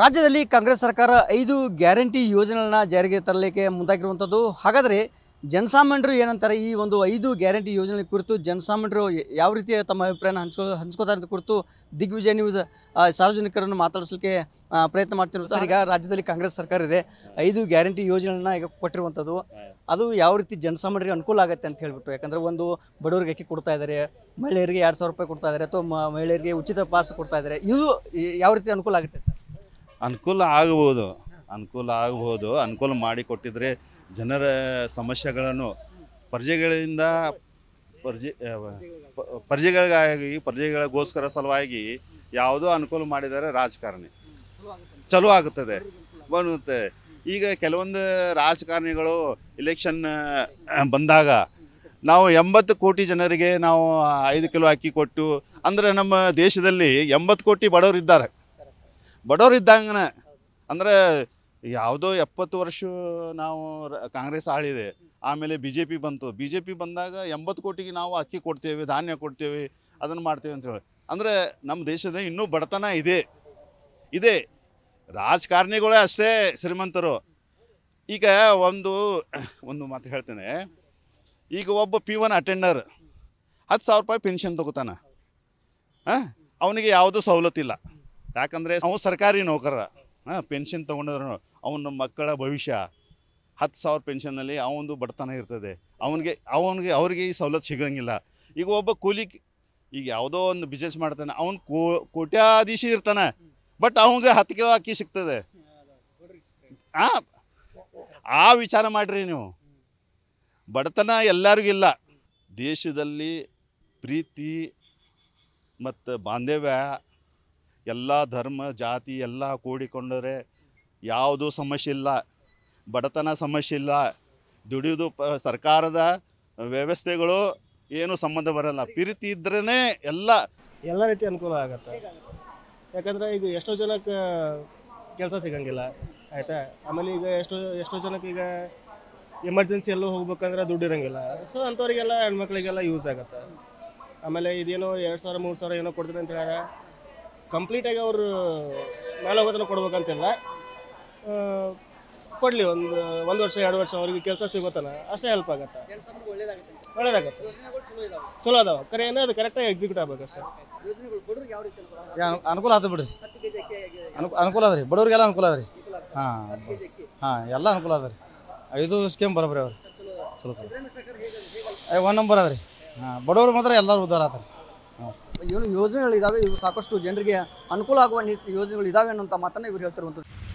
ರಾಜ್ಯದಲ್ಲಿ ಕಾಂಗ್ರೆಸ್ ಸರ್ಕಾರ ಐದು ಗ್ಯಾರಂಟಿ ಯೋಜನೆಗಳನ್ನ ಜಾರಿಗೆ ತರಲಿಕ್ಕೆ ಮುಂದಾಗಿರುವಂಥದ್ದು ಹಾಗಾದರೆ ಜನಸಾಮಾನ್ಯರು ಏನಂತಾರೆ ಈ ಒಂದು ಐದು ಗ್ಯಾರಂಟಿ ಯೋಜನೆ ಕುರಿತು ಜನಸಾಮಾನ್ಯರು ಯಾವ ರೀತಿಯ ತಮ್ಮ ಅಭಿಪ್ರಾಯನ ಹಂಚ್ಕೊ ಹಂಚ್ಕೋತಾರೆ ಅಂತ ಕುರಿತು ದಿಗ್ವಿಜಯ ನ್ಯೂಸ್ ಸಾರ್ವಜನಿಕರನ್ನು ಮಾತಾಡಿಸಲಿಕ್ಕೆ ಪ್ರಯತ್ನ ಸರ್ ಈಗ ರಾಜ್ಯದಲ್ಲಿ ಕಾಂಗ್ರೆಸ್ ಸರ್ಕಾರ ಇದೆ ಐದು ಗ್ಯಾರಂಟಿ ಯೋಜನೆಗಳನ್ನ ಈಗ ಕೊಟ್ಟಿರುವಂಥದ್ದು ಅದು ಯಾವ ರೀತಿ ಜನಸಾಮಾನ್ಯರಿಗೆ ಅನುಕೂಲ ಆಗುತ್ತೆ ಅಂತ ಹೇಳಿಬಿಟ್ಟು ಯಾಕಂದರೆ ಒಂದು ಬಡವರಿಗೆ ಅಕ್ಕಿ ಕೊಡ್ತಾ ಇದ್ದಾರೆ ಮಹಿಳೆಯರಿಗೆ ಎರಡು ಸಾವಿರ ರೂಪಾಯಿ ಕೊಡ್ತಾ ಇದ್ದಾರೆ ಅಥವಾ ಮಹಿಳೆಯರಿಗೆ ಉಚಿತ ಪಾಸ್ ಕೊಡ್ತಾ ಇದ್ದಾರೆ ಇದು ಯಾವ ರೀತಿ ಅನುಕೂಲ ಆಗುತ್ತೆ ಅನುಕೂಲ ಆಗಬಹುದು ಅನುಕೂಲ ಆಗಬಹುದು ಅನುಕೂಲ ಮಾಡಿಕೊಟ್ಟಿದ್ರೆ ಜನರ ಸಮಸ್ಯೆಗಳನ್ನು ಪ್ರಜೆಗಳಿಂದ ಪ್ರಜೆ ಪ್ರಜೆಗಳಿಗಾಗಿ ಪ್ರಜೆಗಳಿಗೋಸ್ಕರ ಸಲುವಾಗಿ ಯಾವುದೋ ಅನುಕೂಲ ಮಾಡಿದರೆ ರಾಜಕಾರಣಿ ಚಲೋ ಆಗುತ್ತದೆ ಬರುತ್ತೆ ಈಗ ಕೆಲವೊಂದು ರಾಜಕಾರಣಿಗಳು ಇಲೆಕ್ಷನ್ ಬಂದಾಗ ನಾವು ಎಂಬತ್ತು ಕೋಟಿ ಜನರಿಗೆ ನಾವು ಐದು ಕಿಲೋ ಅಕ್ಕಿ ಕೊಟ್ಟು ಅಂದರೆ ನಮ್ಮ ದೇಶದಲ್ಲಿ ಎಂಬತ್ತು ಕೋಟಿ ಬಡವರಿದ್ದಾರೆ ಬಡವರು ಇದ್ದಂಗನ ಅಂದರೆ ಯಾವುದೋ ಎಪ್ಪತ್ತು ವರ್ಷ ನಾವು ಕಾಂಗ್ರೆಸ್ ಆಳಿದೆ ಆಮೇಲೆ ಬಿ ಜೆ ಪಿ ಬಂತು ಬಿ ಜೆ ಪಿ ಬಂದಾಗ ಎಂಬತ್ತು ಕೋಟಿಗೆ ನಾವು ಅಕ್ಕಿ ಕೊಡ್ತೇವೆ ಧಾನ್ಯ ಕೊಡ್ತೇವೆ ಅದನ್ನು ಮಾಡ್ತೇವೆ ಹೇಳಿ ಅಂದರೆ ನಮ್ಮ ದೇಶದ ಇನ್ನೂ ಬಡತನ ಇದೆ ಇದೆ ರಾಜಕಾರಣಿಗಳೇ ಅಷ್ಟೇ ಶ್ರೀಮಂತರು ಈಗ ಒಂದು ಒಂದು ಮಾತು ಹೇಳ್ತೇನೆ ಈಗ ಒಬ್ಬ ಪಿ ಒನ್ ಅಟೆಂಡರ್ ಹತ್ತು ಸಾವಿರ ರೂಪಾಯಿ ಪೆನ್ಷನ್ ತೊಗೋತಾನೆ ಹಾಂ ಅವನಿಗೆ ಯಾವುದೂ ಸವಲತ್ತಿಲ್ಲ ಯಾಕಂದರೆ ಅವ್ನು ಸರ್ಕಾರಿ ನೌಕರ ಹಾಂ ಪೆನ್ಷನ್ ತೊಗೊಂಡಿದ್ರು ಅವನ ಮಕ್ಕಳ ಭವಿಷ್ಯ ಹತ್ತು ಸಾವಿರ ಪೆನ್ಷನ್ನಲ್ಲಿ ಅವನದು ಬಡತನ ಇರ್ತದೆ ಅವನಿಗೆ ಅವನಿಗೆ ಅವ್ರಿಗೆ ಈ ಸವಲತ್ತು ಸಿಗೋಂಗಿಲ್ಲ ಈಗ ಒಬ್ಬ ಕೂಲಿ ಈಗ ಯಾವುದೋ ಒಂದು ಬಿಸ್ನೆಸ್ ಮಾಡ್ತಾನೆ ಅವನು ಕೋ ಕೋಟ್ಯಾಧೀಶಿ ಇರ್ತಾನೆ ಬಟ್ ಅವನಿಗೆ ಹತ್ತು ಕಿಲೋ ಅಕ್ಕಿ ಸಿಗ್ತದೆ ಆ ಆ ವಿಚಾರ ಮಾಡಿರಿ ನೀವು ಬಡತನ ಎಲ್ಲರಿಗೂ ಇಲ್ಲ ದೇಶದಲ್ಲಿ ಪ್ರೀತಿ ಮತ್ತು ಬಾಂಧವ್ಯ ಎಲ್ಲ ಧರ್ಮ ಜಾತಿ ಎಲ್ಲ ಕೂಡಿಕೊಂಡರೆ ಯಾವುದೂ ಸಮಸ್ಯೆ ಇಲ್ಲ ಬಡತನ ಸಮಸ್ಯೆ ಇಲ್ಲ ದುಡಿಯೋದು ಪ ಸರ್ಕಾರದ ವ್ಯವಸ್ಥೆಗಳು ಏನು ಸಂಬಂಧ ಬರಲ್ಲ ಪ್ರೀತಿ ಇದ್ರೇ ಎಲ್ಲ ಎಲ್ಲ ರೀತಿ ಅನುಕೂಲ ಆಗುತ್ತೆ ಯಾಕಂದರೆ ಈಗ ಎಷ್ಟೋ ಜನಕ್ಕೆ ಕೆಲಸ ಸಿಗಂಗಿಲ್ಲ ಆಯಿತಾ ಆಮೇಲೆ ಈಗ ಎಷ್ಟೋ ಎಷ್ಟೋ ಜನಕ್ಕೆ ಈಗ ಎಮರ್ಜೆನ್ಸಿ ಎಲ್ಲೋ ಹೋಗ್ಬೇಕಂದ್ರೆ ದುಡ್ಡಿರಂಗಿಲ್ಲ ಸೊ ಅಂಥವ್ರಿಗೆಲ್ಲ ಹೆಣ್ಮಕ್ಳಿಗೆಲ್ಲ ಯೂಸ್ ಆಗುತ್ತೆ ಆಮೇಲೆ ಇದೇನೋ ಎರಡು ಸಾವಿರ ಮೂರು ಸಾವಿರ ಏನೋ ಕೊಡ್ತೀನಿ ಅಂತ ಹೇಳ್ಯಾರ ಕಂಪ್ಲೀಟಾಗಿ ಅವರು ಮೇಲೋಗತನ ಕೊಡ್ಬೇಕಂತಿಲ್ಲ ಕೊಡಲಿ ಒಂದು ಒಂದು ವರ್ಷ ಎರಡು ವರ್ಷ ಅವ್ರಿಗೆ ಕೆಲಸ ಸಿಗುತ್ತಲ್ಲ ಅಷ್ಟೇ ಹೆಲ್ಪ್ ಆಗತ್ತೆ ಒಳ್ಳೇದಾಗತ್ತೆ ಚಲೋ ಅದಾವ ಕರೆ ಏನೋ ಅದು ಕರೆಕ್ಟಾಗಿ ಎಕ್ಸಿಕ್ಯೂಟ್ ಅಷ್ಟೇ ಅನುಕೂಲ ಆಗ್ತದೆ ಬಿಡ್ರಿ ಅನುಕೂಲ ಅದ್ರಿ ರೀ ಬಡವ್ರಿಗೆಲ್ಲ ಅನುಕೂಲ ಅದ ರೀ ಹಾಂ ಹಾಂ ಎಲ್ಲ ಅನುಕೂಲ ಅದ ರೀ ಐದು ಸ್ಕೀಮ್ ಬರೋಬ್ರಿ ಅವ್ರು ಚಲೋ ಚಲೋ ಒನ್ ನಂಬರ್ ಅದ ರೀ ಹಾಂ ಬಡವ್ರು ಮಾತ್ರ ಎಲ್ಲರೂ ಉದ್ದಾರ ರೀ ಏನು ಯೋಜನೆಗಳಿದ್ದಾವೆ ಇವು ಸಾಕಷ್ಟು ಜನರಿಗೆ ಅನುಕೂಲ ಆಗುವ ಯೋಜನೆಗಳು ಇದಾವೆ ಅನ್ನುವಂಥ ಮಾತನ್ನು ಇವರು ಹೇಳ್ತಿರುವಂಥದ್ದು